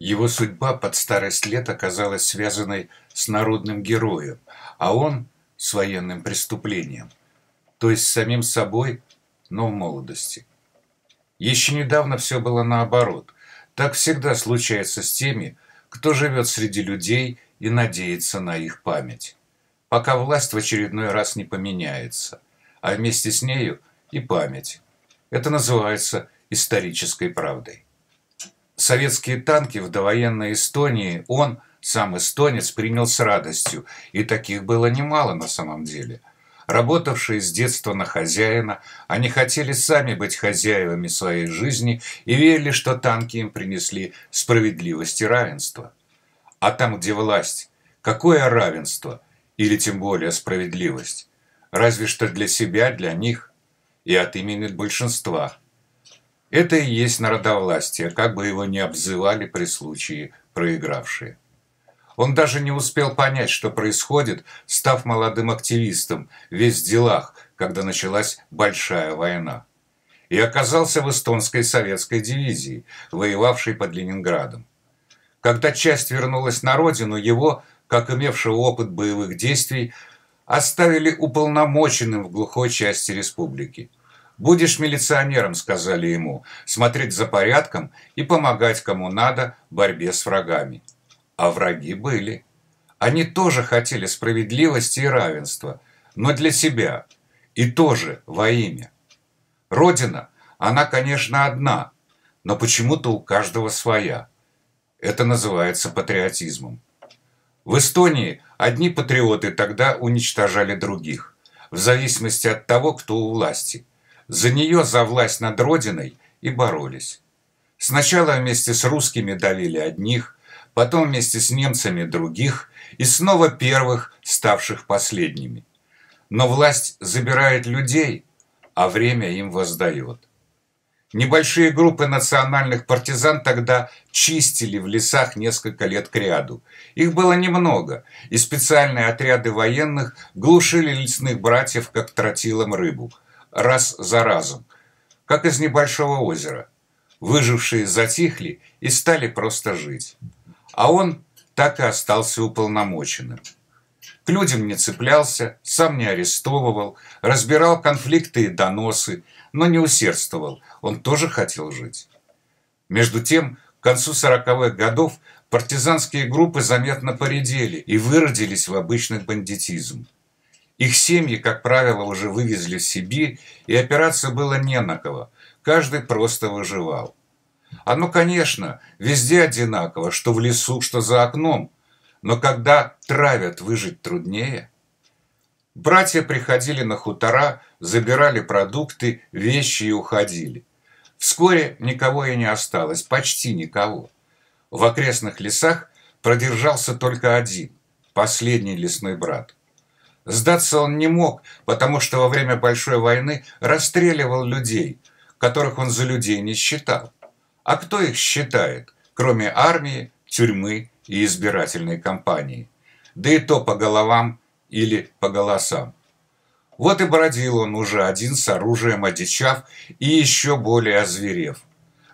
Его судьба под старость лет оказалась связанной с народным героем, а он – с военным преступлением, то есть с самим собой, но в молодости. Еще недавно все было наоборот. Так всегда случается с теми, кто живет среди людей и надеется на их память. Пока власть в очередной раз не поменяется, а вместе с нею и память. Это называется исторической правдой советские танки в довоенной Эстонии он, сам эстонец, принял с радостью, и таких было немало на самом деле. Работавшие с детства на хозяина, они хотели сами быть хозяевами своей жизни и верили, что танки им принесли справедливость и равенство. А там, где власть, какое равенство или тем более справедливость? Разве что для себя, для них и от имени большинства – это и есть народовластие, как бы его ни обзывали при случае проигравшие. Он даже не успел понять, что происходит, став молодым активистом, весь в делах, когда началась Большая война. И оказался в эстонской советской дивизии, воевавшей под Ленинградом. Когда часть вернулась на родину, его, как имевшего опыт боевых действий, оставили уполномоченным в глухой части республики – «Будешь милиционером», — сказали ему, — «смотреть за порядком и помогать кому надо в борьбе с врагами». А враги были. Они тоже хотели справедливости и равенства, но для себя, и тоже во имя. Родина, она, конечно, одна, но почему-то у каждого своя. Это называется патриотизмом. В Эстонии одни патриоты тогда уничтожали других, в зависимости от того, кто у власти – за нее, за власть над Родиной и боролись. Сначала вместе с русскими давили одних, потом вместе с немцами других и снова первых, ставших последними. Но власть забирает людей, а время им воздает. Небольшие группы национальных партизан тогда чистили в лесах несколько лет кряду. Их было немного, и специальные отряды военных глушили лесных братьев, как тротилом рыбу – раз за разом, как из небольшого озера. Выжившие затихли и стали просто жить. А он так и остался уполномоченным. К людям не цеплялся, сам не арестовывал, разбирал конфликты и доносы, но не усердствовал, он тоже хотел жить. Между тем, к концу сороковых годов партизанские группы заметно поредели и выродились в обычный бандитизм. Их семьи, как правило, уже вывезли в Сибирь, и опираться было не на кого. Каждый просто выживал. Оно, а, ну, конечно, везде одинаково, что в лесу, что за окном. Но когда травят, выжить труднее. Братья приходили на хутора, забирали продукты, вещи и уходили. Вскоре никого и не осталось, почти никого. В окрестных лесах продержался только один, последний лесной брат – Сдаться он не мог, потому что во время Большой войны расстреливал людей, которых он за людей не считал. А кто их считает, кроме армии, тюрьмы и избирательной кампании? Да и то по головам или по голосам. Вот и бродил он уже один с оружием одичав и еще более озверев.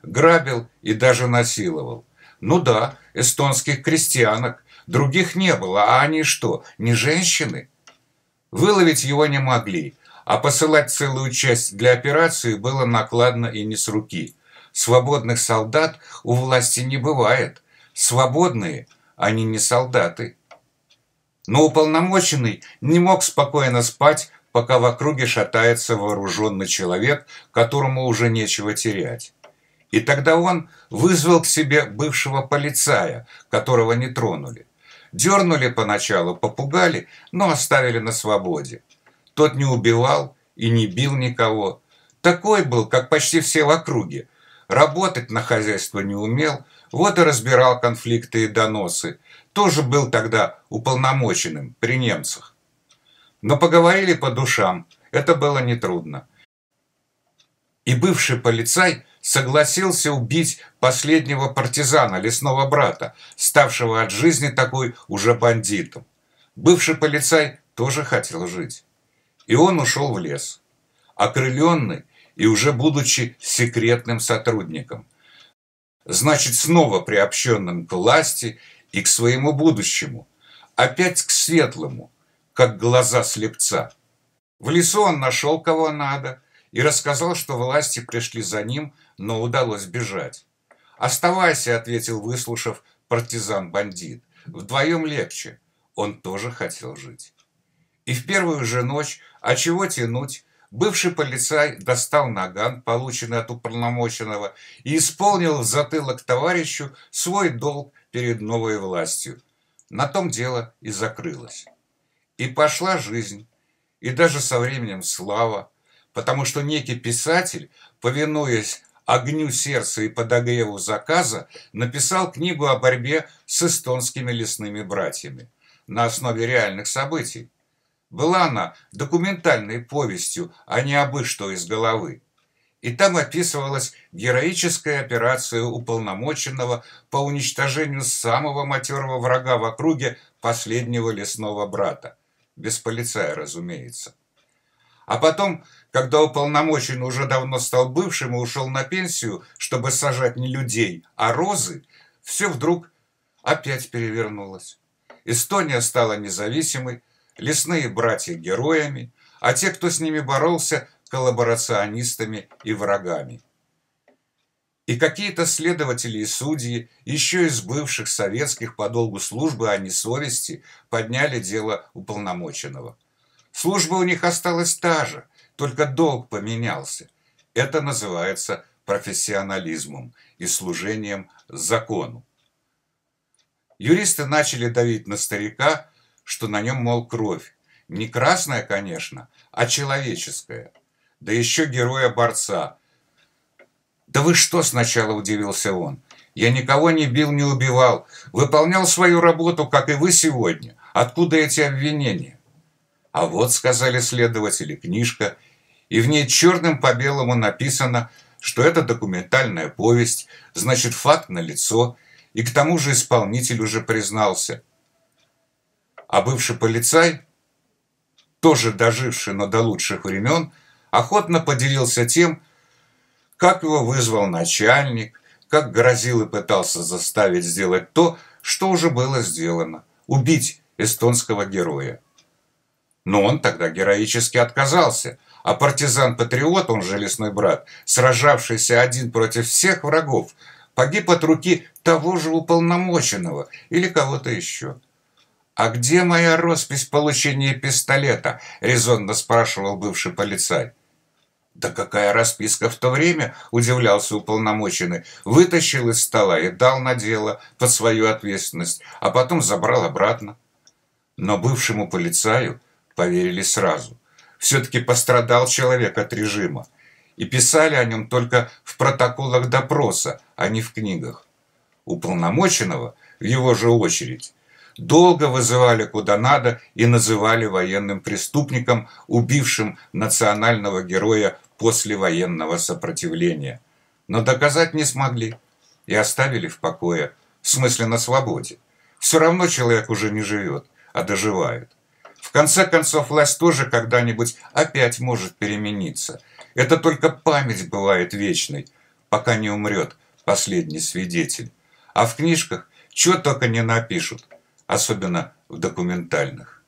Грабил и даже насиловал. Ну да, эстонских крестьянок, других не было, а они что, не женщины? Выловить его не могли, а посылать целую часть для операции было накладно и не с руки. Свободных солдат у власти не бывает. Свободные они а не солдаты. Но уполномоченный не мог спокойно спать, пока в округе шатается вооруженный человек, которому уже нечего терять. И тогда он вызвал к себе бывшего полицая, которого не тронули. Дернули поначалу, попугали, но оставили на свободе. Тот не убивал и не бил никого. Такой был, как почти все в округе. Работать на хозяйство не умел, вот и разбирал конфликты и доносы. Тоже был тогда уполномоченным при немцах. Но поговорили по душам, это было нетрудно. И бывший полицай – согласился убить последнего партизана, лесного брата, ставшего от жизни такой уже бандитом. Бывший полицай тоже хотел жить. И он ушел в лес, окрыленный и уже будучи секретным сотрудником. Значит, снова приобщенным к власти и к своему будущему, опять к светлому, как глаза слепца. В лесу он нашел кого надо и рассказал, что власти пришли за ним, но удалось бежать. «Оставайся», — ответил, выслушав, партизан-бандит. «Вдвоем легче». Он тоже хотел жить. И в первую же ночь, а чего тянуть, бывший полицай достал наган, полученный от уполномоченного, и исполнил в затылок товарищу свой долг перед новой властью. На том дело и закрылось. И пошла жизнь, и даже со временем слава, потому что некий писатель, повинуясь «Огню сердца и подогреву заказа» написал книгу о борьбе с эстонскими лесными братьями на основе реальных событий. Была она документальной повестью, а не обы что из головы. И там описывалась героическая операция уполномоченного по уничтожению самого матерого врага в округе последнего лесного брата. Без полицая, разумеется. А потом, когда уполномоченный уже давно стал бывшим и ушел на пенсию, чтобы сажать не людей, а розы, все вдруг опять перевернулось. Эстония стала независимой, лесные братья героями, а те, кто с ними боролся, коллаборационистами и врагами. И какие-то следователи и судьи, еще из бывших советских по долгу службы, а не совести, подняли дело уполномоченного. Служба у них осталась та же, только долг поменялся. Это называется профессионализмом и служением закону. Юристы начали давить на старика, что на нем, мол, кровь. Не красная, конечно, а человеческая. Да еще героя-борца. «Да вы что?» – сначала удивился он. «Я никого не бил, не убивал. Выполнял свою работу, как и вы сегодня. Откуда эти обвинения?» А вот, сказали следователи, книжка, и в ней черным по белому написано, что это документальная повесть, значит факт налицо, и к тому же исполнитель уже признался. А бывший полицай, тоже доживший, но до лучших времен, охотно поделился тем, как его вызвал начальник, как грозил и пытался заставить сделать то, что уже было сделано – убить эстонского героя. Но он тогда героически отказался, а партизан-патриот, он железный брат, сражавшийся один против всех врагов, погиб от руки того же уполномоченного или кого-то еще. «А где моя роспись получения пистолета?» – резонно спрашивал бывший полицай. «Да какая расписка в то время?» – удивлялся уполномоченный. Вытащил из стола и дал на дело под свою ответственность, а потом забрал обратно. Но бывшему полицаю – поверили сразу. Все-таки пострадал человек от режима. И писали о нем только в протоколах допроса, а не в книгах. Уполномоченного, в его же очередь, долго вызывали куда надо и называли военным преступником, убившим национального героя послевоенного сопротивления. Но доказать не смогли и оставили в покое, в смысле на свободе. Все равно человек уже не живет, а доживает. В конце концов, власть тоже когда-нибудь опять может перемениться. Это только память бывает вечной, пока не умрет последний свидетель. А в книжках чего только не напишут, особенно в документальных.